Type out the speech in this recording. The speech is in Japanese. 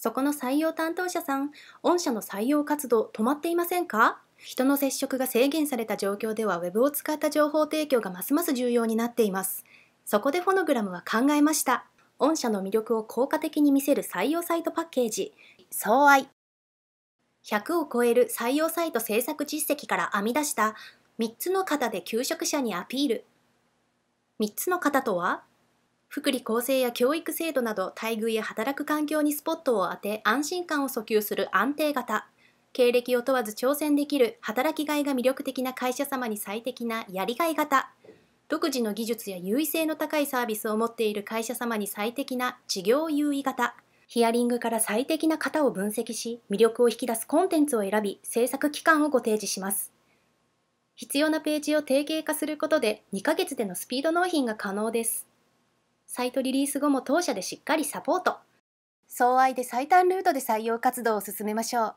そこの採用担当者さん、御社の採用活動止まっていませんか人の接触が制限された状況では Web を使った情報提供がますます重要になっています。そこでフォノグラムは考えました。御社の魅力を効果的に見せる採用サイトパッケージ、相愛。100を超える採用サイト制作実績から編み出した3つの型で求職者にアピール。3つの型とは福利厚生や教育制度など待遇や働く環境にスポットを当て安心感を訴求する安定型経歴を問わず挑戦できる働きがいが魅力的な会社様に最適なやりがい型独自の技術や優位性の高いサービスを持っている会社様に最適な事業優位型ヒアリングから最適な型を分析し魅力を引き出すコンテンツを選び制作期間をご提示します必要なページを定型化することで2ヶ月でのスピード納品が可能ですサイトリリース後も当社でしっかりサポート。総愛で最短ルートで採用活動を進めましょう。